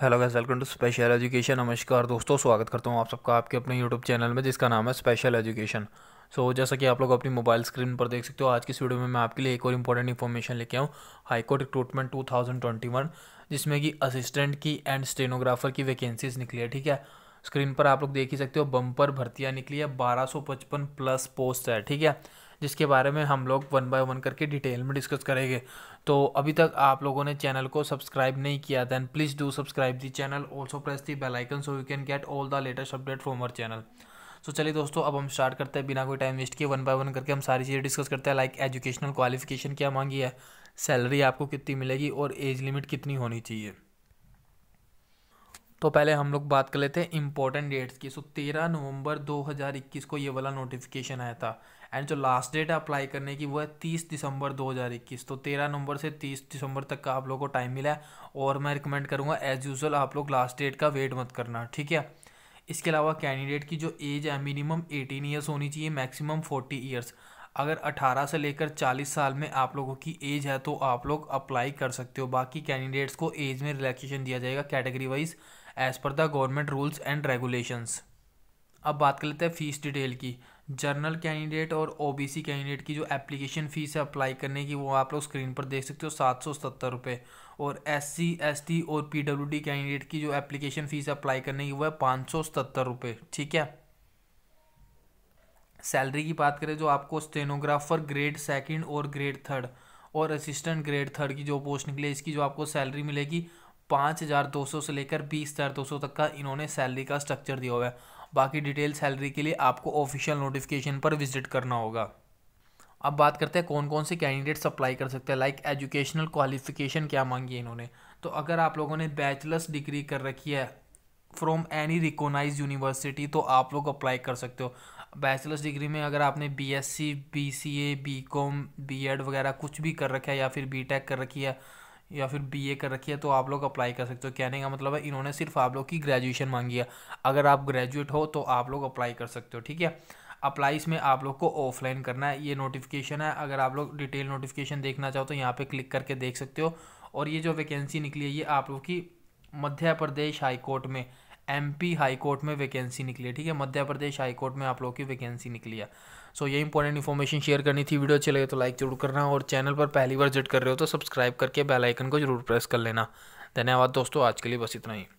hello guys welcome to special education नमस्कार दोस्तों स्वागत करता हूँ आप सबका आपके अपने यूट्यूब चैनल में जिसका नाम है स्पेशल एजुकेशन सो so, जैसा कि आप लोग अपनी मोबाइल स्क्रीन पर देख सकते हो आज की इस वीडियो में मैं आपके लिए एक और इंपॉर्टेंट इन्फॉर्मेशन लेके आऊँ हाईकोर्ट रिक्रूटमेंट वन जिसमें कि असिस्टेंट की एंड स्टेनोग्राफर की वैकेंसीज निकली है ठीक है स्क्रीन पर आप लोग देख ही सकते हो बम्पर भर्तियाँ निकली है बारह प्लस पोस्ट है ठीक है जिसके बारे में हम लोग वन बाय वन करके डिटेल में डिस्कस करेंगे तो अभी तक आप लोगों ने चैनल को सब्सक्राइब नहीं किया then please do subscribe the channel also press the bell icon so you can get all the latest update from our channel so चलिए दोस्तों अब हम स्टार्ट करते हैं बिना कोई टाइम वेस्ट किए वन बाय वन करके हम सारी चीज़ें डिस्कस करते हैं लाइक एजुकेशनल क्वालिफिकेशन क्या मांगी है सैलरी आपको कितनी मिलेगी और एज लिमिट कितनी होनी चाहिए तो पहले हम लोग बात कर लेते हैं इंपॉर्टेंट डेट्स की सो तेरह नवंबर 2021 को ये वाला नोटिफिकेशन आया था एंड जो लास्ट डेट है अप्लाई करने की वो है तीस दिसंबर 2021 तो तेरह नवंबर से तीस दिसंबर तक का आप लोगों को टाइम मिला है और मैं रिकमेंड करूँगा एज यूजल आप लोग लास्ट डेट का वेट मत करना ठीक है इसके अलावा कैंडिडेट की जो एज है मिनिमम एटीन ईयर्स होनी चाहिए मैक्सिमम फोर्टी ईयर्स अगर 18 से लेकर 40 साल में आप लोगों की एज है तो आप लोग अप्लाई कर सकते हो बाकी कैंडिडेट्स को एज में रिलैक्सेशन दिया जाएगा category wise as per the government rules and regulations अब बात कर लेते हैं फ़ीस डिटेल की जर्नल कैंडिडेट और ओबीसी कैंडिडेट की जो एप्लीकेशन फ़ीस है अप्लाई करने की वो आप लोग स्क्रीन पर देख सकते हो सात सौ सत्तर रुपये और एससी एसटी और पीडब्ल्यूडी कैंडिडेट की जो एप्लीकेशन फ़ीस अप्लाई करने की वो है पाँच सौ सत्तर रुपये ठीक है सैलरी की बात करें जो आपको स्टेनोग्राफर ग्रेड सेकंड और ग्रेड थर्ड और असिस्टेंट ग्रेड थर्ड की जो पोस्ट निकले इसकी जो आपको सैलरी मिलेगी पाँच हज़ार दो सौ से लेकर बीस हज़ार दो सौ तक का इन्होंने सैलरी का स्ट्रक्चर दिया हुआ है बाकी डिटेल सैलरी के लिए आपको ऑफिशियल नोटिफिकेशन पर विजिट करना होगा अब बात करते हैं कौन कौन से कैंडिडेट अप्लाई कर सकते हैं लाइक एजुकेशनल क्वालिफिकेशन क्या मांगी इन्होंने तो अगर आप लोगों ने बैचलर्स डिग्री कर रखी है फ्रॉम एनी रिकोनाइज यूनिवर्सिटी तो आप लोग अप्लाई कर सकते हो बैचलर्स डिग्री में अगर आपने B S C B C A B com B Ed वगैरह कुछ भी कर रखा है या फिर बी टेक कर रखी है या फिर बीए कर रखी है तो आप लोग अप्लाई कर सकते हो कहने का मतलब है इन्होंने सिर्फ आप लोग की ग्रेजुएशन मांगी है अगर आप ग्रेजुएट हो तो आप लोग अप्लाई कर सकते हो ठीक है अप्लाई इसमें आप लोग को ऑफलाइन करना है ये नोटिफिकेशन है अगर आप लोग डिटेल नोटिफिकेशन देखना चाहो तो यहाँ पर क्लिक करके देख सकते हो और ये जो वैकेंसी निकली है ये आप लोग की मध्य प्रदेश हाईकोर्ट में एमपी हाई कोर्ट में वैकेंसी निकली है ठीक है मध्य प्रदेश हाई कोर्ट में आप लोग की वैकेंसी निकली है सो so, ये इंपॉर्टेंट इन्फॉर्मेशन शेयर करनी थी वीडियो अच्छी लगे तो लाइक जरूर करना और चैनल पर पहली बार विजिट कर रहे हो तो सब्सक्राइब करके बेल आइकन को जरूर प्रेस कर लेना धन्यवाद दोस्तों आज के लिए बस इतना ही